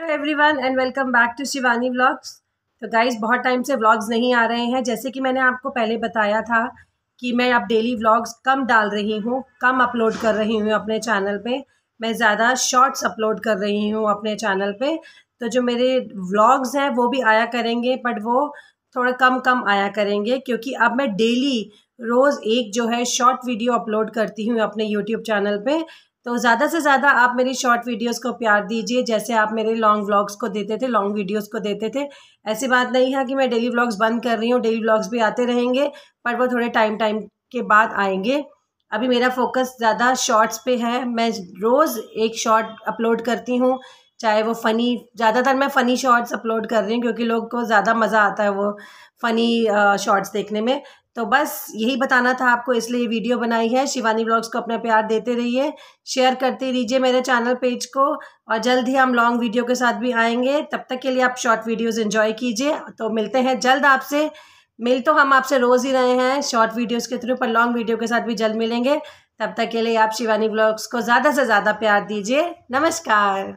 hello everyone and welcome back to Shivani vlogs तो guys बहुत time से व्लॉग्स नहीं आ रहे हैं जैसे कि मैंने आपको पहले बताया था कि मैं अब डेली व्लॉग्स कम डाल रही हूँ कम अपलोड कर रही हूँ अपने चैनल पे मैं ज़्यादा शॉर्ट्स अपलोड कर रही हूँ अपने चैनल पे तो जो मेरे व्लॉग्स हैं वो भी आया करेंगे बट वो थोड़ा कम कम आया करेंगे क्योंकि अब मैं डेली रोज़ एक जो है शॉर्ट वीडियो अपलोड करती हूँ अपने यूट्यूब चैनल पे तो ज़्यादा से ज़्यादा आप मेरी शॉर्ट वीडियोस को प्यार दीजिए जैसे आप मेरे लॉन्ग व्लॉग्स को देते थे लॉन्ग वीडियोस को देते थे ऐसी बात नहीं है कि मैं डेली व्लॉग्स बंद कर रही हूँ डेली व्लॉग्स भी आते रहेंगे पर वो थोड़े टाइम टाइम के बाद आएंगे अभी मेरा फोकस ज़्यादा शॉर्ट्स पे है मैं रोज़ एक शॉर्ट अपलोड करती हूँ चाहे वो फ़नी ज़्यादातर मैं फ़नी शॉर्ट्स अपलोड कर रही हूँ क्योंकि लोग को ज़्यादा मज़ा आता है वो फ़नी शॉर्ट्स देखने में तो बस यही बताना था आपको इसलिए ये वीडियो बनाई है शिवानी ब्लॉग्स को अपना प्यार देते रहिए शेयर करते रहिए मेरे चैनल पेज को और जल्द ही हम लॉन्ग वीडियो के साथ भी आएंगे तब तक के लिए आप शॉर्ट वीडियोज़ इन्जॉय कीजिए तो मिलते हैं जल्द आपसे मिल तो हम आपसे रोज़ ही रहे हैं शॉर्ट वीडियोज़ के थ्रू पर लॉन्ग वीडियो के साथ भी जल्द मिलेंगे तब तक के लिए आप शिवानी ब्लॉग्स को ज़्यादा से ज़्यादा प्यार दीजिए नमस्कार